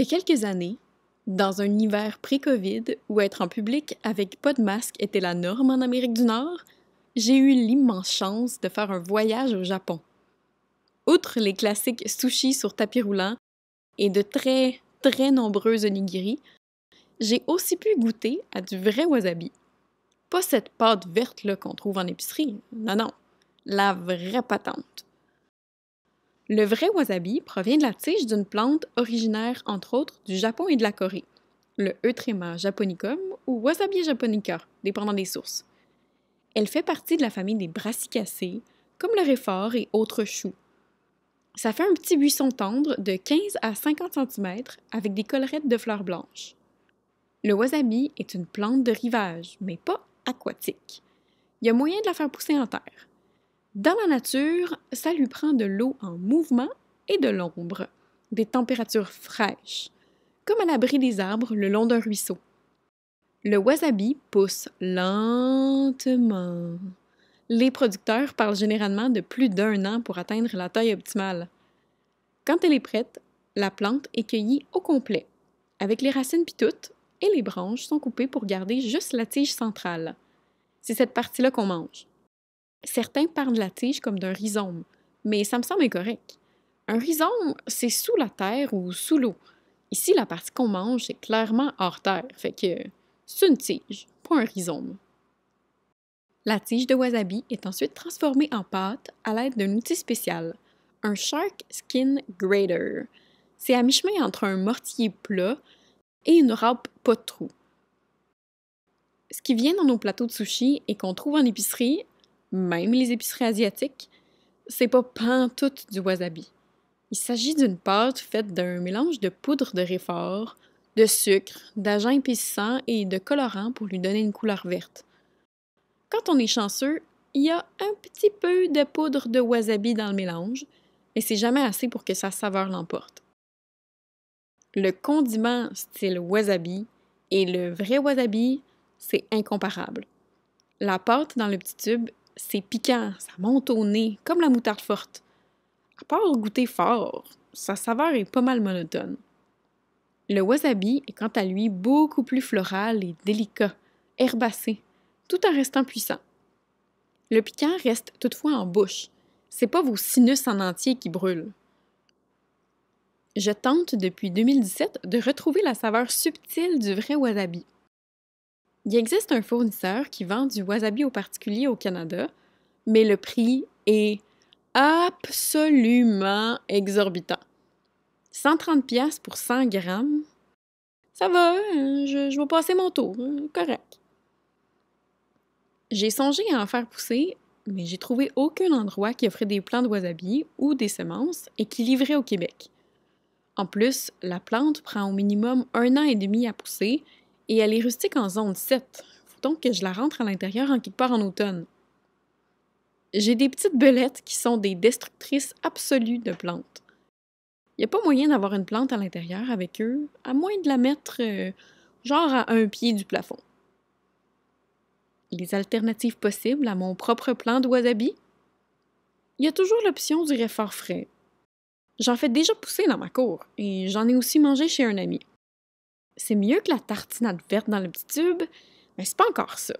Il y a quelques années, dans un hiver pré-COVID où être en public avec pas de masque était la norme en Amérique du Nord, j'ai eu l'immense chance de faire un voyage au Japon. Outre les classiques sushis sur tapis roulant et de très, très nombreuses onigiri, j'ai aussi pu goûter à du vrai wasabi. Pas cette pâte verte qu'on trouve en épicerie, non, non, la vraie patente. Le vrai wasabi provient de la tige d'une plante originaire entre autres du Japon et de la Corée, le Eutrema japonicum ou Wasabi japonica, dépendant des sources. Elle fait partie de la famille des brassicacées, comme le réfort et autres choux. Ça fait un petit buisson tendre de 15 à 50 cm avec des collerettes de fleurs blanches. Le wasabi est une plante de rivage, mais pas aquatique. Il y a moyen de la faire pousser en terre. Dans la nature, ça lui prend de l'eau en mouvement et de l'ombre, des températures fraîches, comme à l'abri des arbres le long d'un ruisseau. Le wasabi pousse lentement. Les producteurs parlent généralement de plus d'un an pour atteindre la taille optimale. Quand elle est prête, la plante est cueillie au complet, avec les racines pitoutes et les branches sont coupées pour garder juste la tige centrale. C'est cette partie-là qu'on mange. Certains parlent de la tige comme d'un rhizome, mais ça me semble incorrect. Un rhizome, c'est sous la terre ou sous l'eau. Ici, la partie qu'on mange, est clairement hors terre, fait que c'est une tige, pas un rhizome. La tige de wasabi est ensuite transformée en pâte à l'aide d'un outil spécial, un shark skin grater. C'est à mi-chemin entre un mortier plat et une râpe pas de trou. Ce qui vient dans nos plateaux de sushi et qu'on trouve en épicerie, même les épiceries asiatiques, c'est pas pantoute du wasabi. Il s'agit d'une pâte faite d'un mélange de poudre de réfort, de sucre, d'agents épicissants et de colorants pour lui donner une couleur verte. Quand on est chanceux, il y a un petit peu de poudre de wasabi dans le mélange, mais c'est jamais assez pour que sa saveur l'emporte. Le condiment style wasabi et le vrai wasabi, c'est incomparable. La pâte dans le petit tube c'est piquant, ça monte au nez, comme la moutarde forte. À part goûter fort, sa saveur est pas mal monotone. Le wasabi est quant à lui beaucoup plus floral et délicat, herbacé, tout en restant puissant. Le piquant reste toutefois en bouche. C'est pas vos sinus en entier qui brûlent. Je tente depuis 2017 de retrouver la saveur subtile du vrai wasabi. Il existe un fournisseur qui vend du wasabi aux particuliers au Canada, mais le prix est absolument exorbitant. 130 pièces pour 100 grammes. Ça va, hein, je, je vais passer mon tour, hein, correct. J'ai songé à en faire pousser, mais j'ai trouvé aucun endroit qui offrait des plants de wasabi ou des semences et qui livrait au Québec. En plus, la plante prend au minimum un an et demi à pousser et elle est rustique en zone 7. Faut donc que je la rentre à l'intérieur en quelque part en automne. J'ai des petites belettes qui sont des destructrices absolues de plantes. Il n'y a pas moyen d'avoir une plante à l'intérieur avec eux, à moins de la mettre euh, genre à un pied du plafond. Les alternatives possibles à mon propre plan de wasabi? Il y a toujours l'option du réfort frais. J'en fais déjà pousser dans ma cour et j'en ai aussi mangé chez un ami c'est mieux que la tartinade verte dans le petit tube, mais c'est pas encore ça.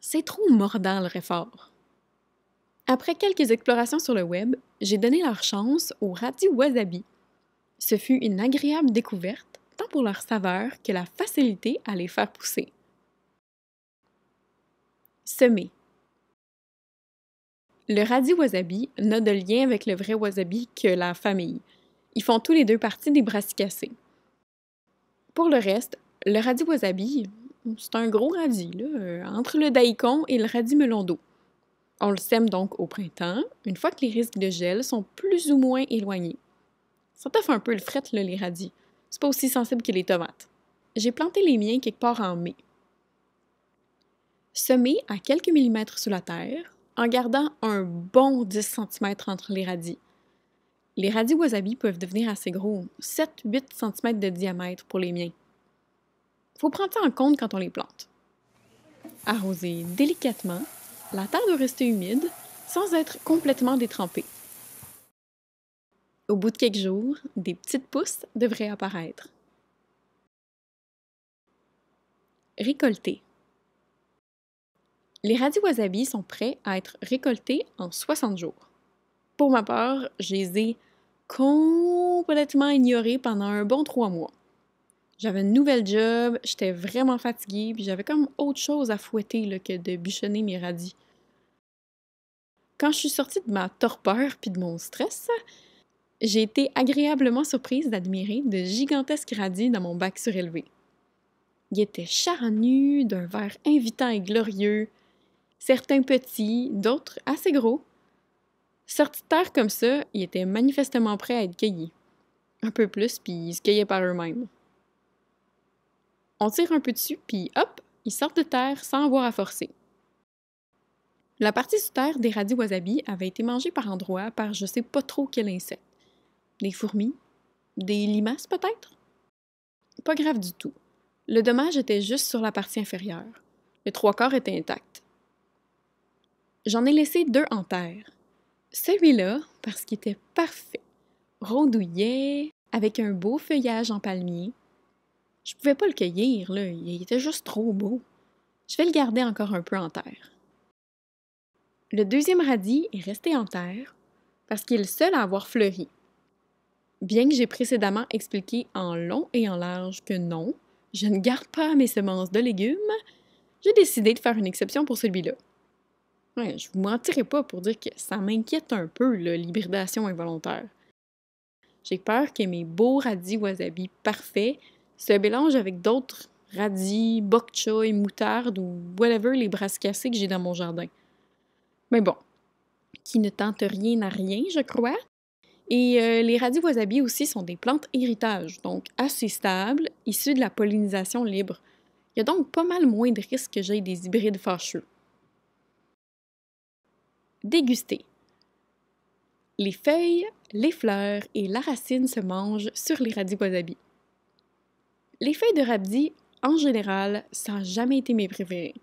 C'est trop mordant le réfort. Après quelques explorations sur le web, j'ai donné leur chance au radis wasabi. Ce fut une agréable découverte, tant pour leur saveur que la facilité à les faire pousser. Semer. Le radis wasabi n'a de lien avec le vrai wasabi que la famille. Ils font tous les deux partie des brassicacées. Pour le reste, le radis wasabi, c'est un gros radis, euh, entre le daikon et le radis melon d'eau. On le sème donc au printemps, une fois que les risques de gel sont plus ou moins éloignés. Ça fait un peu le fret, les radis. C'est pas aussi sensible que les tomates. J'ai planté les miens quelque part en mai. Semez à quelques millimètres sous la terre, en gardant un bon 10 cm entre les radis. Les radis wasabi peuvent devenir assez gros, 7-8 cm de diamètre pour les miens. Faut prendre ça en compte quand on les plante. Arroser délicatement, la terre doit rester humide sans être complètement détrempée. Au bout de quelques jours, des petites pousses devraient apparaître. Récolter. Les radis wasabi sont prêts à être récoltés en 60 jours pour ma part, je les ai complètement ignorés pendant un bon trois mois. J'avais une nouvelle job, j'étais vraiment fatiguée, puis j'avais comme autre chose à fouetter que de bichonner mes radis. Quand je suis sortie de ma torpeur puis de mon stress, j'ai été agréablement surprise d'admirer de gigantesques radis dans mon bac surélevé. Ils étaient charnus, d'un vert invitant et glorieux, certains petits, d'autres assez gros, Sorti de terre comme ça, ils étaient manifestement prêts à être cueillis. Un peu plus, puis ils se cueillaient par eux-mêmes. On tire un peu dessus, puis hop, ils sortent de terre sans avoir à forcer. La partie sous terre des radis wasabi avait été mangée par endroits par je sais pas trop quel insecte. Des fourmis? Des limaces peut-être? Pas grave du tout. Le dommage était juste sur la partie inférieure. Les trois corps étaient intacts. J'en ai laissé deux en terre, celui-là, parce qu'il était parfait, rondouillé, avec un beau feuillage en palmier. Je pouvais pas le cueillir, là, il était juste trop beau. Je vais le garder encore un peu en terre. Le deuxième radis est resté en terre parce qu'il est le seul à avoir fleuri. Bien que j'ai précédemment expliqué en long et en large que non, je ne garde pas mes semences de légumes, j'ai décidé de faire une exception pour celui-là. Je je vous mentirai pas pour dire que ça m'inquiète un peu, l'hybridation involontaire. J'ai peur que mes beaux radis wasabi parfaits se mélangent avec d'autres radis, bok choy, moutarde ou whatever les brassicacées que j'ai dans mon jardin. Mais bon, qui ne tente rien à rien, je crois. Et euh, les radis wasabi aussi sont des plantes héritage, donc assez stables, issues de la pollinisation libre. Il y a donc pas mal moins de risques que j'ai des hybrides fâcheux déguster. Les feuilles, les fleurs et la racine se mangent sur les radis wasabi. Les feuilles de radis, en général, ça n'a jamais été mes préférées.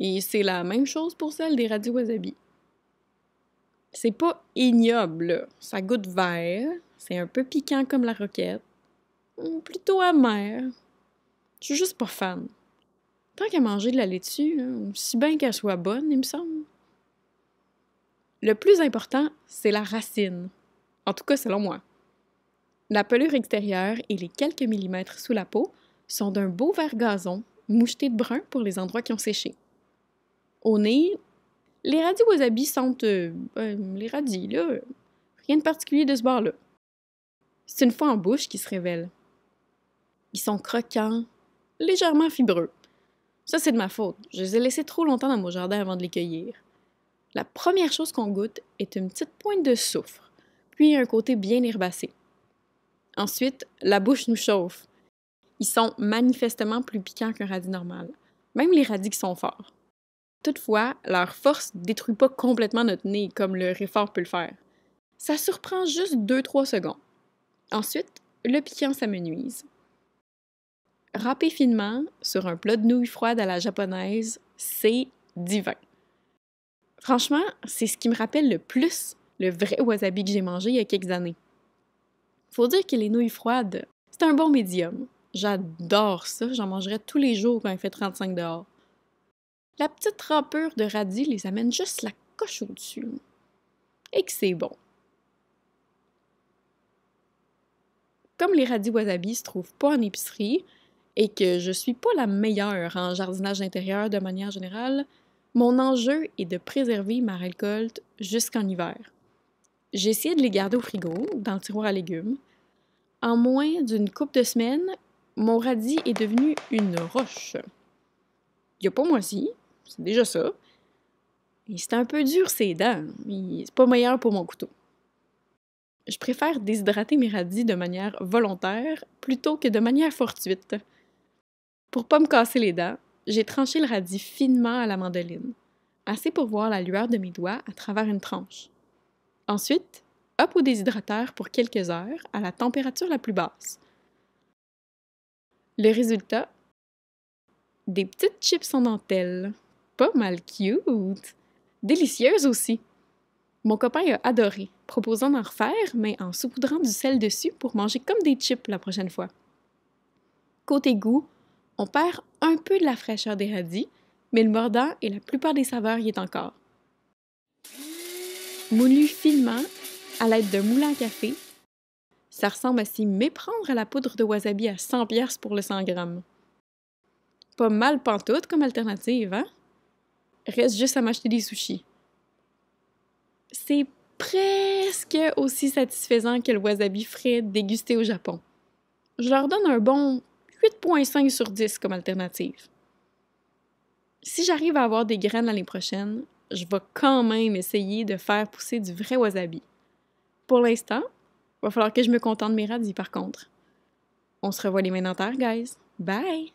Et c'est la même chose pour celles des radis wasabi. C'est pas ignoble, ça goûte vert, c'est un peu piquant comme la roquette, plutôt amer. Je suis juste pas fan. Tant qu'à manger de la laitue, hein, si bien qu'elle soit bonne, il me semble. Le plus important, c'est la racine. En tout cas, selon moi. La pelure extérieure et les quelques millimètres sous la peau sont d'un beau vert gazon, moucheté de brun pour les endroits qui ont séché. Au nez, les radis wasabi sont. Euh, euh, les radis, là. Rien de particulier de ce bord-là. C'est une fois en bouche qui se révèle. Ils sont croquants, légèrement fibreux. Ça, c'est de ma faute. Je les ai laissés trop longtemps dans mon jardin avant de les cueillir. La première chose qu'on goûte est une petite pointe de soufre, puis un côté bien herbacé. Ensuite, la bouche nous chauffe. Ils sont manifestement plus piquants qu'un radis normal. Même les radis qui sont forts. Toutefois, leur force détruit pas complètement notre nez comme le réfort peut le faire. Ça surprend juste 2-3 secondes. Ensuite, le piquant s'amenuise. Râpé finement sur un plat de nouilles froides à la japonaise, c'est divin. Franchement, c'est ce qui me rappelle le plus le vrai wasabi que j'ai mangé il y a quelques années. Faut dire que les nouilles froides, c'est un bon médium. J'adore ça, j'en mangerai tous les jours quand il fait 35 dehors. La petite râpure de radis les amène juste la coche au-dessus. Et que c'est bon. Comme les radis wasabi se trouvent pas en épicerie et que je suis pas la meilleure en jardinage intérieur de manière générale, mon enjeu est de préserver ma récolte jusqu'en hiver. J'ai essayé de les garder au frigo, dans le tiroir à légumes. En moins d'une coupe de semaines, mon radis est devenu une roche. Il a pas aussi, c'est déjà ça. Et c'est un peu dur ces dents, mais c'est pas meilleur pour mon couteau. Je préfère déshydrater mes radis de manière volontaire plutôt que de manière fortuite. Pour pas me casser les dents, j'ai tranché le radis finement à la mandoline, assez pour voir la lueur de mes doigts à travers une tranche. Ensuite, hop au déshydrateur pour quelques heures à la température la plus basse. Le résultat Des petites chips en dentelle. Pas mal cute. Délicieuses aussi. Mon copain a adoré, proposant d'en refaire, mais en saupoudrant du sel dessus pour manger comme des chips la prochaine fois. Côté goût, on perd un peu de la fraîcheur des radis, mais le mordant et la plupart des saveurs y est encore. Moulu finement, à l'aide d'un moulin à café, ça ressemble à s'y méprendre à la poudre de wasabi à 100 pièces pour le 100 grammes. Pas mal pantoute comme alternative, hein? Reste juste à m'acheter des sushis. C'est presque aussi satisfaisant que le wasabi frais dégusté au Japon. Je leur donne un bon 8.5 sur 10 comme alternative. Si j'arrive à avoir des graines l'année prochaine, je vais quand même essayer de faire pousser du vrai wasabi. Pour l'instant, va falloir que je me contente de mes radis par contre. On se revoit les mains dans terre, guys. Bye!